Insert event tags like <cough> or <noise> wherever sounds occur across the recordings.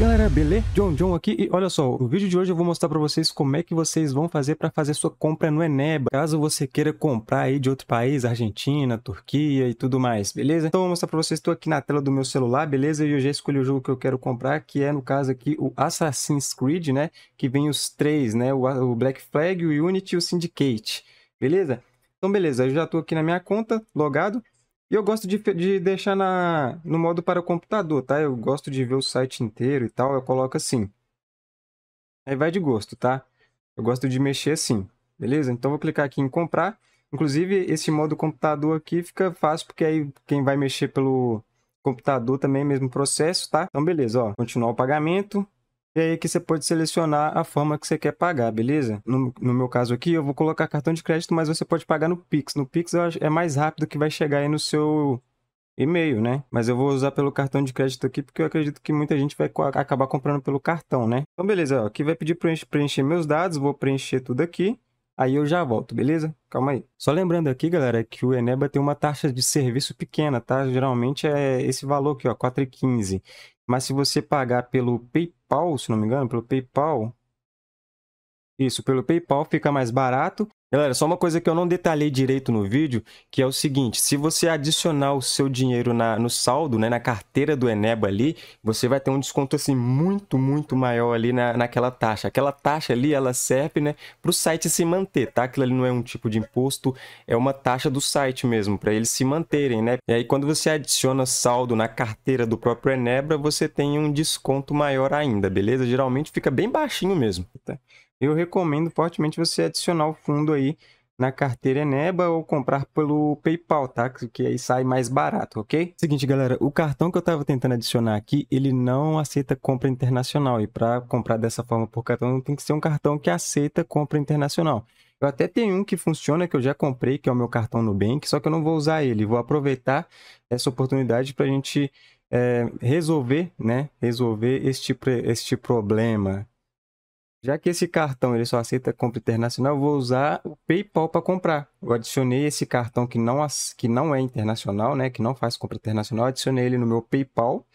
galera, beleza? John John aqui e olha só, no vídeo de hoje eu vou mostrar para vocês como é que vocês vão fazer para fazer sua compra no Eneba, caso você queira comprar aí de outro país, Argentina, Turquia e tudo mais, beleza? Então eu vou mostrar para vocês, estou aqui na tela do meu celular, beleza? E eu já escolhi o jogo que eu quero comprar, que é no caso aqui o Assassin's Creed, né? Que vem os três, né? O Black Flag, o Unity e o Syndicate, beleza? Então beleza, eu já estou aqui na minha conta, logado, e eu gosto de, de deixar na, no modo para o computador, tá? Eu gosto de ver o site inteiro e tal, eu coloco assim. Aí vai de gosto, tá? Eu gosto de mexer assim, beleza? Então vou clicar aqui em comprar. Inclusive, esse modo computador aqui fica fácil, porque aí quem vai mexer pelo computador também é o mesmo processo, tá? Então beleza, ó, continuar o pagamento. E aí que você pode selecionar a forma que você quer pagar, beleza? No, no, meu caso aqui, eu vou colocar cartão de crédito, mas você pode pagar no Pix. No Pix é mais rápido que vai chegar aí no seu e-mail, né? Mas eu vou usar pelo cartão de crédito aqui, porque eu acredito que muita gente vai co acabar comprando pelo cartão, né? Então, beleza. Ó, aqui vai pedir para preencher meus dados, vou preencher tudo aqui. Aí eu já volto, beleza? Calma aí. Só lembrando aqui, galera, que o Eneba tem uma taxa de serviço pequena, tá? Geralmente é esse valor aqui, ó, 4,15. Mas se você pagar pelo PayPal, se não me engano, pelo PayPal, isso, pelo PayPal fica mais barato Galera, só uma coisa que eu não detalhei direito no vídeo, que é o seguinte, se você adicionar o seu dinheiro na, no saldo, né, na carteira do Eneba ali, você vai ter um desconto assim muito, muito maior ali na, naquela taxa. Aquela taxa ali, ela serve né, para o site se manter, tá? Aquilo ali não é um tipo de imposto, é uma taxa do site mesmo, para eles se manterem, né? E aí quando você adiciona saldo na carteira do próprio Enebra, você tem um desconto maior ainda, beleza? Geralmente fica bem baixinho mesmo, tá? eu recomendo fortemente você adicionar o fundo aí na carteira Eneba ou comprar pelo PayPal, tá? Que aí sai mais barato, ok? Seguinte, galera, o cartão que eu tava tentando adicionar aqui, ele não aceita compra internacional. E para comprar dessa forma por cartão, tem que ser um cartão que aceita compra internacional. Eu até tenho um que funciona, que eu já comprei, que é o meu cartão Nubank, só que eu não vou usar ele. Vou aproveitar essa oportunidade para a gente é, resolver, né? Resolver este, este tipo problema já que esse cartão ele só aceita compra internacional, eu vou usar o PayPal para comprar. Eu adicionei esse cartão que não, que não é internacional, né, que não faz compra internacional, adicionei ele no meu PayPal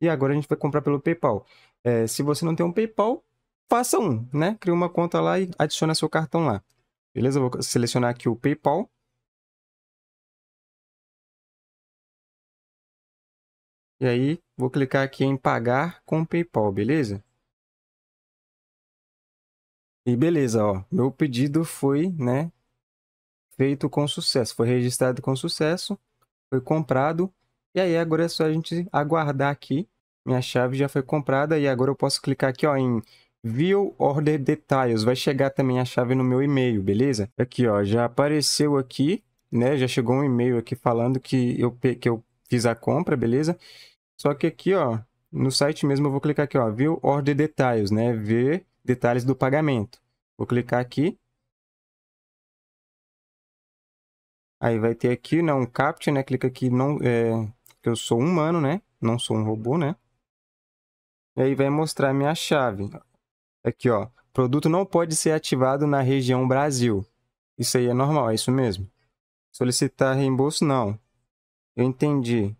e agora a gente vai comprar pelo PayPal. É, se você não tem um PayPal, faça um, né? Cria uma conta lá e adiciona seu cartão lá. Beleza? Eu vou selecionar aqui o PayPal. E aí, vou clicar aqui em pagar com PayPal, beleza? E beleza, ó, meu pedido foi, né, feito com sucesso, foi registrado com sucesso, foi comprado, e aí agora é só a gente aguardar aqui. Minha chave já foi comprada e agora eu posso clicar aqui, ó, em View Order Details, vai chegar também a chave no meu e-mail, beleza? Aqui, ó, já apareceu aqui, né, já chegou um e-mail aqui falando que eu, que eu fiz a compra, beleza? Só que aqui, ó, no site mesmo eu vou clicar aqui, ó, View Order Details, né, ver detalhes do pagamento. Vou clicar aqui. Aí vai ter aqui, né, um CAPTCHA, né? Clica aqui, não, é, eu sou humano, né? Não sou um robô, né? E aí vai mostrar minha chave. Aqui, ó. Produto não pode ser ativado na região Brasil. Isso aí é normal, é isso mesmo. Solicitar reembolso, não. Eu entendi.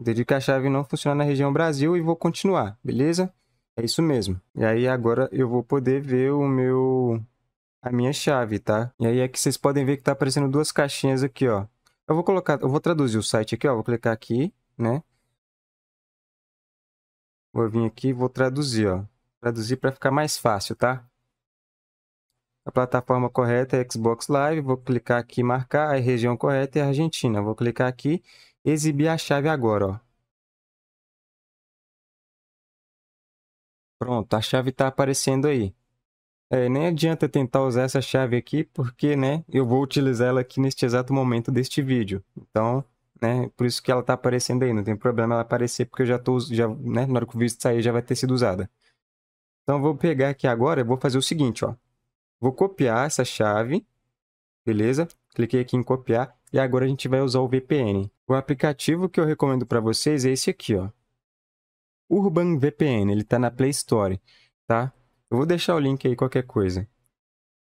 Entendi que a chave não funciona na região Brasil e vou continuar, beleza? É isso mesmo. E aí agora eu vou poder ver o meu a minha chave, tá? E aí é que vocês podem ver que tá aparecendo duas caixinhas aqui, ó. Eu vou colocar, eu vou traduzir o site aqui, ó, vou clicar aqui, né? Vou vir aqui, vou traduzir, ó. Traduzir para ficar mais fácil, tá? A plataforma correta é Xbox Live, vou clicar aqui, marcar, a região correta é a Argentina. Vou clicar aqui, exibir a chave agora, ó. Pronto, a chave está aparecendo aí. É, nem adianta tentar usar essa chave aqui, porque, né, eu vou utilizar ela aqui neste exato momento deste vídeo. Então, né, por isso que ela está aparecendo aí, não tem problema ela aparecer, porque eu já tô, já, né, na hora que o vídeo sair já vai ter sido usada. Então, vou pegar aqui agora, vou fazer o seguinte, ó. Vou copiar essa chave, beleza? Cliquei aqui em copiar e agora a gente vai usar o VPN. O aplicativo que eu recomendo para vocês é esse aqui, ó. Urban VPN, ele tá na Play Store, tá? Eu vou deixar o link aí, qualquer coisa.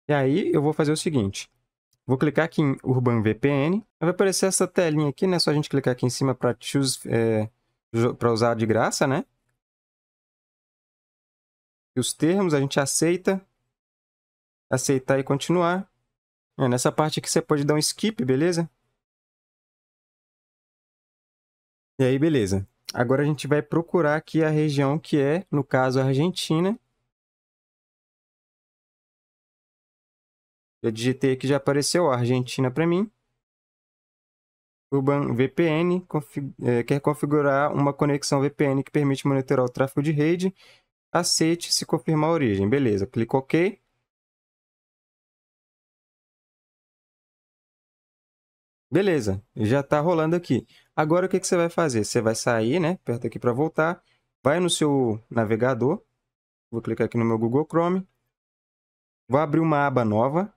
E aí, eu vou fazer o seguinte. Vou clicar aqui em Urban VPN. Vai aparecer essa telinha aqui, né? É só a gente clicar aqui em cima para é, pra usar de graça, né? E os termos, a gente aceita. Aceitar e continuar. É, nessa parte aqui você pode dar um skip, beleza? E aí, beleza. Agora a gente vai procurar aqui a região que é, no caso, a Argentina. Eu digitei aqui, já apareceu a Argentina para mim. Urban VPN config... É, quer configurar uma conexão VPN que permite monitorar o tráfego de rede. Aceite se confirmar a origem. Beleza, clico OK. Beleza, já está rolando aqui. Agora o que, que você vai fazer? Você vai sair, né? Aperta aqui para voltar. Vai no seu navegador. Vou clicar aqui no meu Google Chrome. Vou abrir uma aba nova.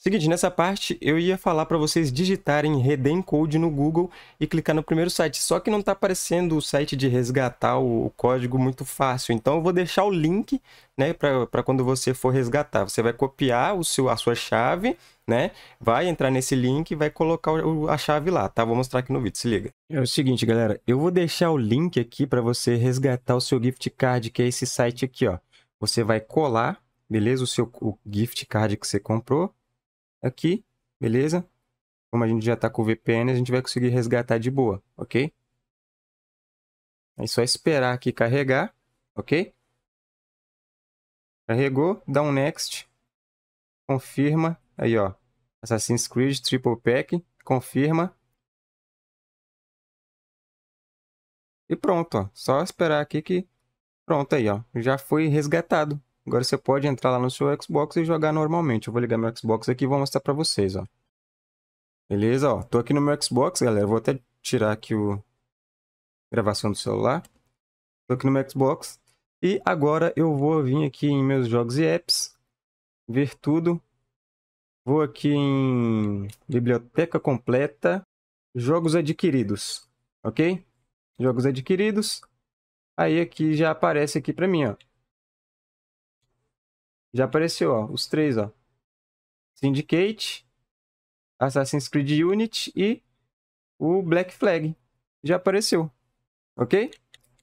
Seguinte, nessa parte eu ia falar para vocês digitarem Redem Code no Google e clicar no primeiro site, só que não está aparecendo o site de resgatar o, código muito fácil, então eu vou deixar o link né, para quando você for resgatar. Você vai copiar o seu, a sua chave, né, vai entrar nesse link e vai colocar o, a chave lá, tá? Vou mostrar aqui no vídeo, se liga. É o seguinte, galera, eu vou deixar o link aqui para você resgatar o seu gift card, que é esse site aqui, ó. Você vai colar, beleza, o seu o gift card que você comprou aqui, beleza? Como a gente já está com o VPN, a gente vai conseguir resgatar de boa, ok? É só esperar aqui carregar, ok? Carregou, dá um next, confirma, aí ó, Assassin's Creed Triple Pack, confirma. E pronto, ó, só esperar aqui que, pronto aí ó, já foi resgatado. Agora você pode entrar lá no seu Xbox e jogar normalmente. Eu vou ligar meu Xbox aqui e vou mostrar para vocês, ó. Beleza, ó. Tô aqui no meu Xbox, galera. Vou até tirar aqui o gravação do celular. Tô aqui no meu Xbox e agora eu vou vir aqui em meus jogos e apps, ver tudo. Vou aqui em biblioteca completa, jogos adquiridos, ok? Jogos adquiridos. Aí aqui já aparece aqui para mim, ó. Já apareceu, ó, os três, ó. Syndicate, Assassin's Creed Unity e o Black Flag. Já apareceu, ok?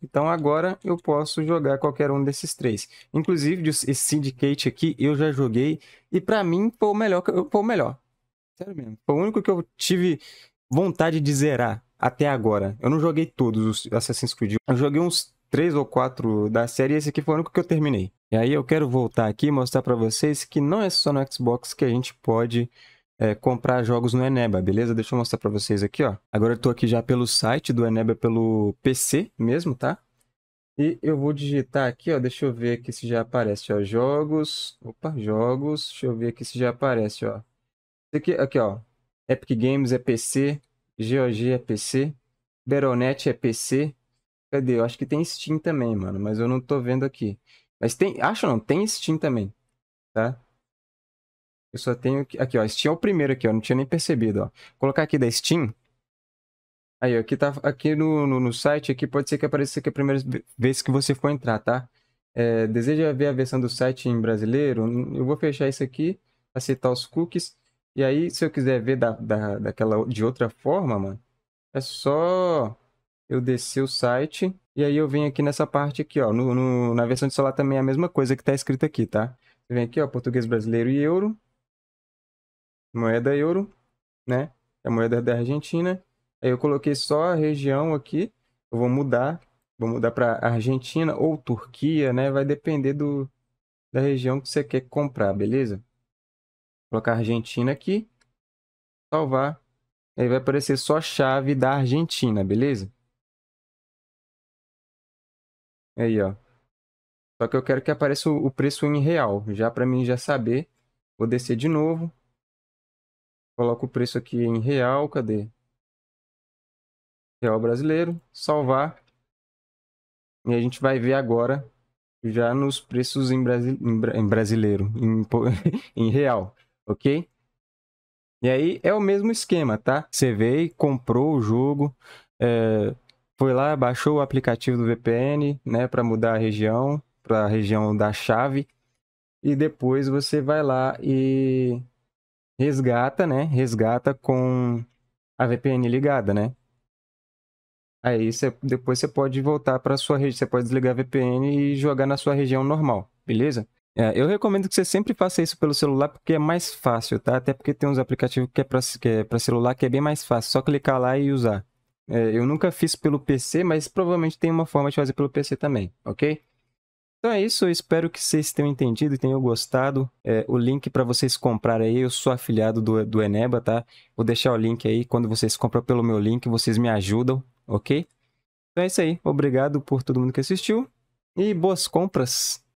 Então agora eu posso jogar qualquer um desses três. Inclusive, esse Syndicate aqui eu já joguei e para mim foi o melhor, foi o melhor. Sério mesmo, foi o único que eu tive vontade de zerar até agora. Eu não joguei todos os Assassin's Creed. Eu joguei uns três ou quatro da série, e esse aqui foi o único que eu terminei. E aí eu quero voltar aqui e mostrar para vocês que não é só no Xbox que a gente pode é, comprar jogos no Eneba, beleza? Deixa eu mostrar para vocês aqui, ó. Agora eu tô aqui já pelo site do Eneba, pelo PC mesmo, tá? E eu vou digitar aqui, ó, deixa eu ver aqui se já aparece, ó, jogos, opa, jogos, deixa eu ver aqui se já aparece, ó. Aqui, aqui, ó, Epic Games é PC, GOG é PC, Baronet é PC, Cadê? Eu acho que tem Steam também, mano, mas eu não tô vendo aqui. Mas tem, acho não, tem Steam também, tá? Eu só tenho aqui, ó, Steam é o primeiro aqui, ó, não tinha nem percebido, ó. Vou colocar aqui da Steam. Aí, ó, aqui tá aqui no, no, no, site aqui pode ser que apareça aqui a primeira vez que você for entrar, tá? É, deseja ver a versão do site em brasileiro? Eu vou fechar isso aqui, aceitar os cookies. E aí, se eu quiser ver da, da, daquela, de outra forma, mano, é só eu desci o site e aí eu vim aqui nessa parte aqui, ó. No, no, na versão de celular também é a mesma coisa que tá escrito aqui, tá? Você vem aqui, ó, português brasileiro e euro. Moeda euro, né? É a moeda da Argentina. Aí eu coloquei só a região aqui. Eu vou mudar. Vou mudar para Argentina ou Turquia, né? Vai depender do, da região que você quer comprar, beleza? Vou colocar Argentina aqui. Salvar. Aí vai aparecer só a chave da Argentina, beleza? Aí, ó. Só que eu quero que apareça o preço em real, já para mim já saber. Vou descer de novo. Coloco o preço aqui em real, cadê? Real brasileiro, salvar. E a gente vai ver agora já nos preços em, brasi... em, bra... em brasileiro, em... <laughs> em real, ok? E aí é o mesmo esquema, tá? Você veio, comprou o jogo, é, foi lá, baixou o aplicativo do VPN, né, para mudar a região, para a região da chave, e depois você vai lá e resgata, né, resgata com a VPN ligada, né? Aí depois você pode voltar para sua rede, você pode desligar a VPN e jogar na sua região normal, beleza? É, eu recomendo que você sempre faça isso pelo celular porque é mais fácil, tá? Até porque tem uns aplicativos que é para é celular que é bem mais fácil, só clicar lá e usar. É, eu nunca fiz pelo PC, mas provavelmente tem uma forma de fazer pelo PC também, ok? Então é isso, eu espero que vocês tenham entendido e tenham gostado. É, o link para vocês comprar aí, eu sou afiliado do, do Eneba, tá? Vou deixar o link aí, quando vocês compram pelo meu link, vocês me ajudam, ok? Então é isso aí, obrigado por todo mundo que assistiu e boas compras!